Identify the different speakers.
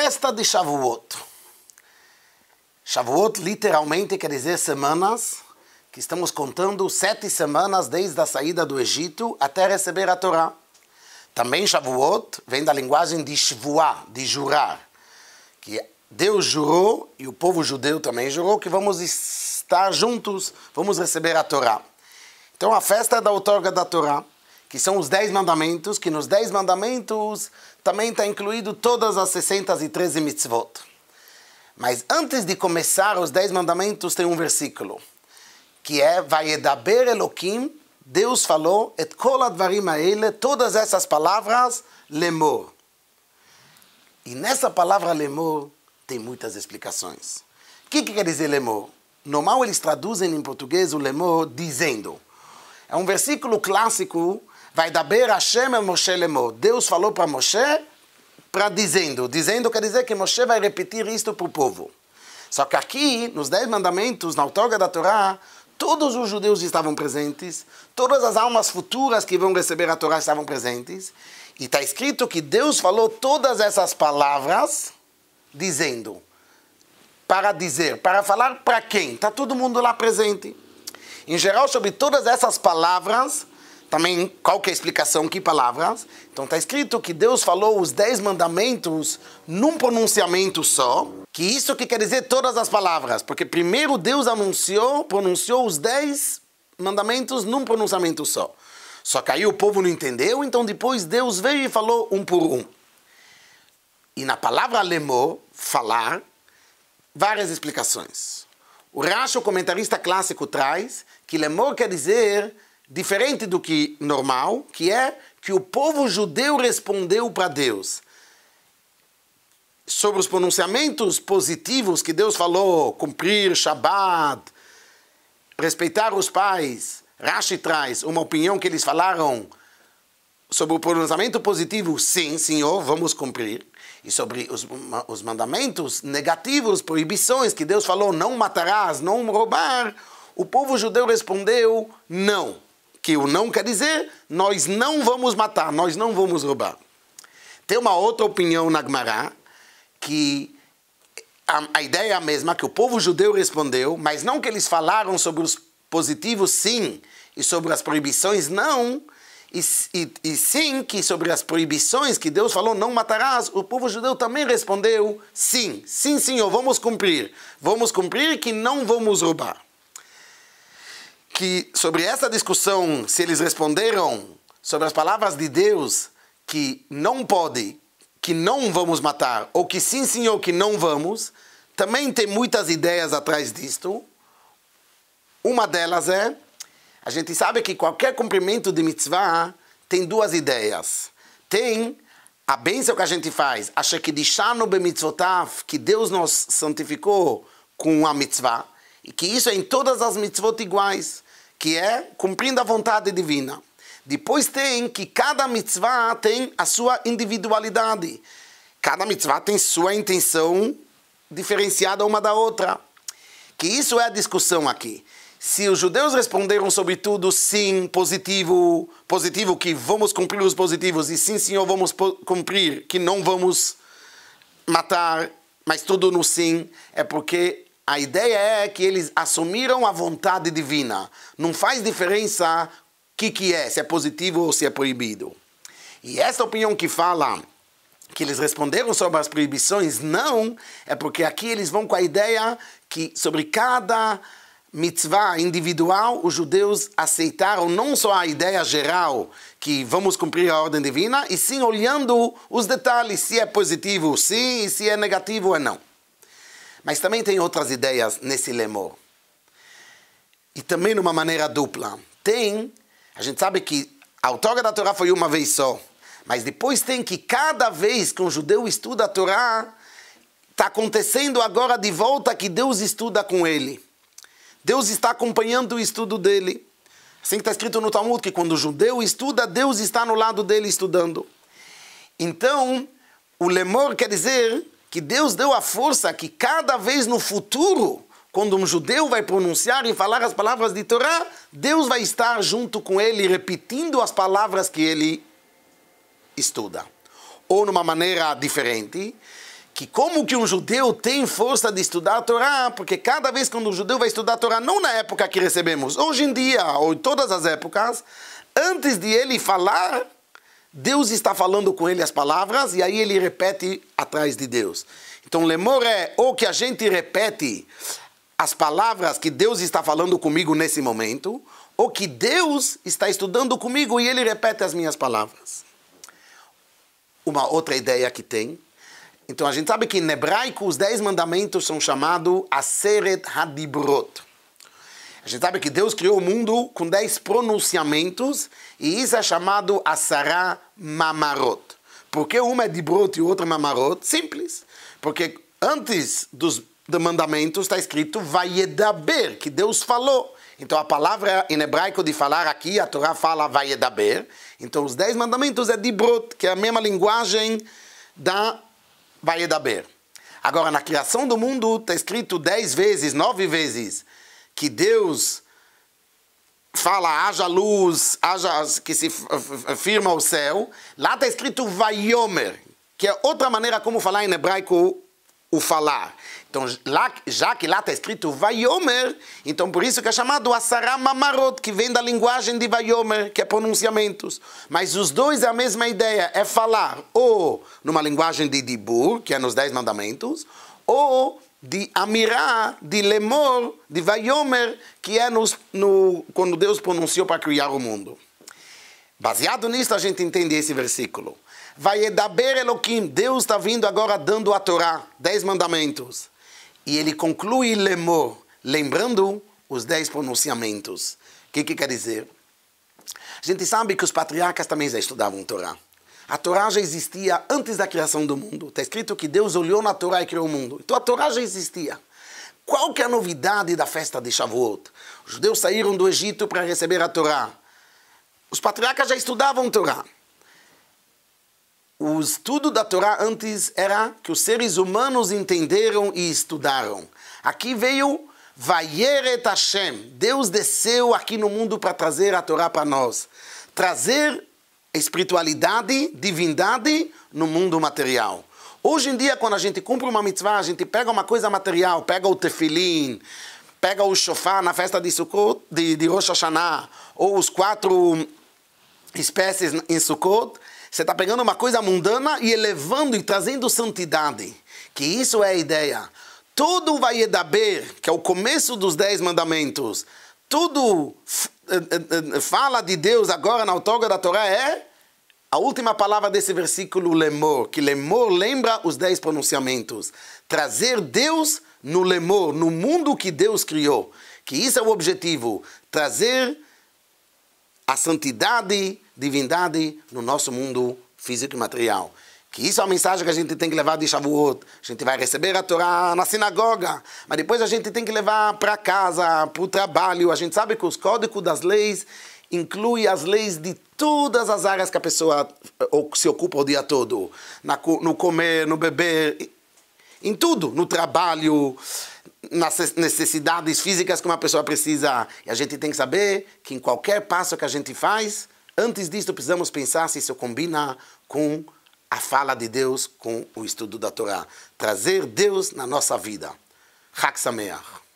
Speaker 1: festa de Shavuot. Shavuot literalmente quer dizer semanas, que estamos contando sete semanas desde a saída do Egito até receber a Torá. Também Shavuot vem da linguagem de Shvuá, de jurar, que Deus jurou e o povo judeu também jurou que vamos estar juntos, vamos receber a Torá. Então a festa é da outorga da Torá, que são os dez mandamentos, que nos dez mandamentos também está incluído todas as 613 mitzvot. Mas antes de começar os dez mandamentos tem um versículo, que é Vayedaber Elohim, Deus falou, et kol advarim ele, todas essas palavras, lemor. E nessa palavra lemor tem muitas explicações. O que, que quer dizer lemor? Normal eles traduzem em português o lemor dizendo. É um versículo clássico Vai dar Hashem a Moshe Lemor. Deus falou para Moshe, para dizendo. Dizendo quer dizer que Moshe vai repetir isto para o povo. Só que aqui, nos Dez Mandamentos, na outorga da Torá, todos os judeus estavam presentes, todas as almas futuras que vão receber a Torá estavam presentes, e está escrito que Deus falou todas essas palavras, dizendo, para dizer, para falar para quem? Está todo mundo lá presente. Em geral, sobre todas essas palavras, também, qual que é a explicação? Que palavras? Então está escrito que Deus falou os dez mandamentos num pronunciamento só. Que isso que quer dizer todas as palavras. Porque primeiro Deus anunciou, pronunciou os dez mandamentos num pronunciamento só. Só que aí o povo não entendeu, então depois Deus veio e falou um por um. E na palavra lemô, falar, várias explicações. O Rashi, o comentarista clássico, traz que lemô quer dizer diferente do que normal, que é que o povo judeu respondeu para Deus sobre os pronunciamentos positivos que Deus falou, cumprir Shabat, respeitar os pais. Rashi traz uma opinião que eles falaram sobre o pronunciamento positivo, sim, senhor, vamos cumprir. E sobre os, os mandamentos negativos, proibições que Deus falou, não matarás, não roubar, o povo judeu respondeu não que o não quer dizer nós não vamos matar, nós não vamos roubar. Tem uma outra opinião na Gemara que a, a ideia é a mesma, que o povo judeu respondeu, mas não que eles falaram sobre os positivos sim e sobre as proibições não, e, e, e, sim que sobre as proibições que Deus falou, não matarás, o povo judeu também respondeu sim, sim senhor, vamos cumprir, vamos cumprir que não vamos roubar que sobre essa discussão, se eles responderam sobre as palavras de Deus que não pode, que não vamos matar, ou que sim, senhor, que não vamos, também tem muitas ideias atrás disto. Uma delas é, a gente sabe que qualquer cumprimento de mitzvah tem duas ideias. Tem a bênção que a gente faz, acha que de Shekidishanu mitzvotaf que Deus nos santificou com a mitzvah, e que isso é em todas as mitzvot iguais que é cumprindo a vontade divina. Depois tem que cada mitzvah tem a sua individualidade. Cada mitzvah tem sua intenção diferenciada uma da outra. Que isso é a discussão aqui. Se os judeus responderam sobre tudo sim, positivo, positivo que vamos cumprir os positivos e sim, senhor, vamos cumprir que não vamos matar, mas tudo no sim, é porque a ideia é que eles assumiram a vontade divina. Não faz diferença o que, que é, se é positivo ou se é proibido. E essa opinião que fala que eles responderam sobre as proibições, não, é porque aqui eles vão com a ideia que sobre cada mitzvah individual, os judeus aceitaram não só a ideia geral que vamos cumprir a ordem divina, e sim olhando os detalhes, se é positivo sim e se é negativo é não. Mas também tem outras ideias nesse lemor. E também numa maneira dupla. Tem, a gente sabe que a autora da Torá foi uma vez só. Mas depois tem que cada vez que um judeu estuda a Torá, está acontecendo agora de volta que Deus estuda com ele. Deus está acompanhando o estudo dele. Assim que está escrito no Talmud que quando o judeu estuda, Deus está no lado dele estudando. Então, o lemor quer dizer que Deus deu a força que cada vez no futuro, quando um judeu vai pronunciar e falar as palavras de Torá, Deus vai estar junto com ele, repetindo as palavras que ele estuda. Ou numa maneira diferente, que como que um judeu tem força de estudar a Torá, porque cada vez quando um judeu vai estudar a Torá, não na época que recebemos, hoje em dia, ou em todas as épocas, antes de ele falar, Deus está falando com ele as palavras e aí ele repete atrás de Deus. Então, lemor é ou que a gente repete as palavras que Deus está falando comigo nesse momento, ou que Deus está estudando comigo e ele repete as minhas palavras. Uma outra ideia que tem. Então, a gente sabe que em hebraico os dez mandamentos são chamados Aseret Hadibrot. A gente sabe que Deus criou o mundo com dez pronunciamentos e isso é chamado Asará Mamarot. Por que uma é de broto e outra é Mamarot? Simples. Porque antes dos mandamentos está escrito Vayedaber que Deus falou. Então a palavra em hebraico de falar aqui, a Torá fala Vayedaber. Então os dez mandamentos é dibrot, que é a mesma linguagem da Vayedaber. Agora na criação do mundo está escrito dez vezes, nove vezes que Deus fala, haja luz, haja, que se firma o céu, lá está escrito Vaiomer, que é outra maneira como falar em hebraico o falar. Então, lá, já que lá está escrito Vaiomer, então por isso que é chamado Asara Mamarot, que vem da linguagem de Vaiomer, que é pronunciamentos. Mas os dois é a mesma ideia, é falar ou numa linguagem de Dibur, que é nos Dez Mandamentos, ou de Amirá, de Lemor, de Vaiomer, que é nos, no, quando Deus pronunciou para criar o mundo. Baseado nisso, a gente entende esse versículo. Vai Edaber Elohim, Deus está vindo agora dando a Torá, dez mandamentos. E ele conclui Lemor, lembrando os dez pronunciamentos. O que, que quer dizer? A gente sabe que os patriarcas também já estudavam Torá. A Torá já existia antes da criação do mundo. Está escrito que Deus olhou na Torá e criou o mundo. Então a Torá já existia. Qual que é a novidade da festa de Shavuot? Os judeus saíram do Egito para receber a Torá. Os patriarcas já estudavam a Torá. O estudo da Torá antes era que os seres humanos entenderam e estudaram. Aqui veio Vayeret Hashem. Deus desceu aqui no mundo para trazer a Torá para nós. Trazer espiritualidade, divindade no mundo material. Hoje em dia, quando a gente cumpre uma mitzvah, a gente pega uma coisa material, pega o tefilim, pega o shofar na festa de, Sukkot, de, de Rosh Hashanah, ou os quatro espécies em Sukkot, você está pegando uma coisa mundana e elevando e trazendo santidade. Que isso é a ideia. Todo o edaber, que é o começo dos dez mandamentos, tudo eh, eh, eh, fala de Deus agora na autógrafa da Torá é a última palavra desse versículo, lemor, que lemor lembra os dez pronunciamentos. Trazer Deus no lemor, no mundo que Deus criou. Que isso é o objetivo, trazer a santidade, divindade no nosso mundo físico e material. Que isso é uma mensagem que a gente tem que levar de Shavuot. A gente vai receber a Torá na sinagoga, mas depois a gente tem que levar para casa, para o trabalho. A gente sabe que os códigos das leis inclui as leis de todas as áreas que a pessoa se ocupa o dia todo. no comer, no beber, em tudo. No trabalho, nas necessidades físicas que uma pessoa precisa. E a gente tem que saber que em qualquer passo que a gente faz, antes disso precisamos pensar se isso combina com a fala de Deus com o estudo da Torá. Trazer Deus na nossa vida. Hak